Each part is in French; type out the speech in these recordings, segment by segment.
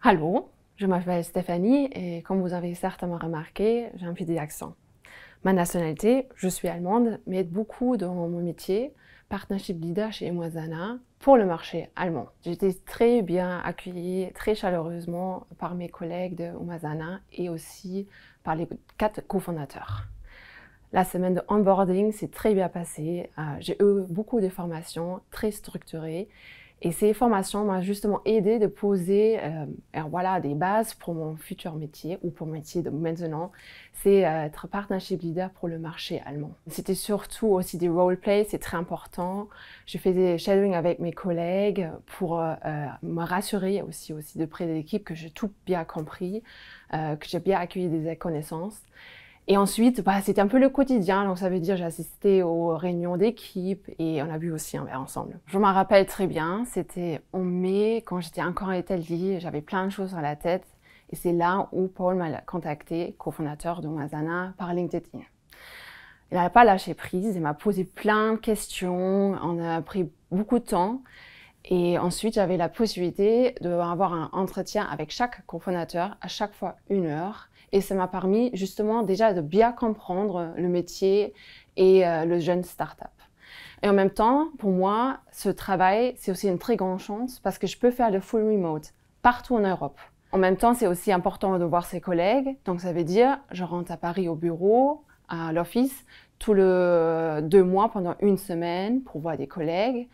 Hallo, je m'appelle Stéphanie et comme vous avez certainement remarqué, j'ai un petit accent. Ma nationalité, je suis allemande, mais beaucoup dans mon métier, partnership leader chez Moisana, pour le marché allemand. J'ai été très bien accueillie, très chaleureusement par mes collègues de Moisana et aussi par les quatre cofondateurs. La semaine de onboarding s'est très bien passée. Euh, j'ai eu beaucoup de formations très structurées et ces formations m'ont justement aidé de poser euh, voilà, des bases pour mon futur métier ou pour mon métier de maintenant, c'est euh, être partnership leader pour le marché allemand. C'était surtout aussi des role-play, c'est très important. Je fais des shadowing avec mes collègues pour euh, euh, me rassurer aussi, aussi de près de l'équipe que j'ai tout bien compris, euh, que j'ai bien accueilli des connaissances. Et ensuite, bah, c'était un peu le quotidien. Donc, ça veut dire, j'ai assisté aux réunions d'équipe et on a bu aussi un verre ensemble. Je m'en rappelle très bien. C'était en mai, quand j'étais encore en Italie. J'avais plein de choses sur la tête. Et c'est là où Paul m'a contacté, cofondateur de Mazana, par LinkedIn. Il n'a pas lâché prise. Il m'a posé plein de questions. On a pris beaucoup de temps. Et ensuite, j'avais la possibilité d'avoir un entretien avec chaque cofondateur à chaque fois une heure. Et ça m'a permis justement déjà de bien comprendre le métier et euh, le jeune startup. Et en même temps, pour moi, ce travail, c'est aussi une très grande chance parce que je peux faire le full remote partout en Europe. En même temps, c'est aussi important de voir ses collègues. Donc ça veut dire, je rentre à Paris au bureau, à l'office, tous les deux mois pendant une semaine pour voir des collègues.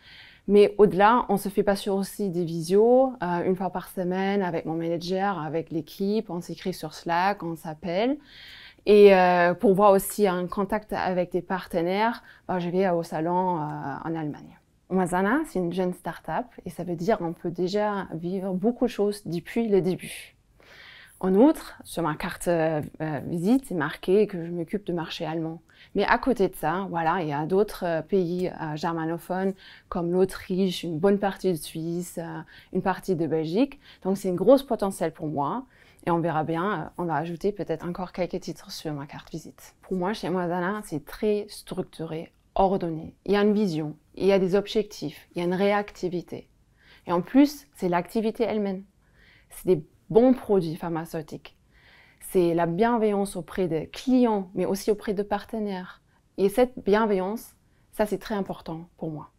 Mais au-delà, on se fait pas sûr aussi des visios euh, une fois par semaine avec mon manager, avec l'équipe. On s'écrit sur Slack, on s'appelle. Et euh, pour voir aussi un contact avec des partenaires, bah, je vais au salon euh, en Allemagne. Mazana, c'est une jeune start-up et ça veut dire qu'on peut déjà vivre beaucoup de choses depuis le début. En outre, sur ma carte euh, euh, visite, c'est marqué que je m'occupe de marché allemand. Mais à côté de ça, voilà, il y a d'autres euh, pays germanophones comme l'Autriche, une bonne partie de Suisse, une partie de Belgique. Donc c'est une grosse potentiel pour moi. Et on verra bien, on va ajouter peut-être encore quelques titres sur ma carte visite. Pour moi, chez Moisana, c'est très structuré, ordonné. Il y a une vision, il y a des objectifs, il y a une réactivité. Et en plus, c'est l'activité elle-même. C'est des bons produits pharmaceutiques. C'est la bienveillance auprès des clients, mais aussi auprès de partenaires. Et cette bienveillance, ça c'est très important pour moi.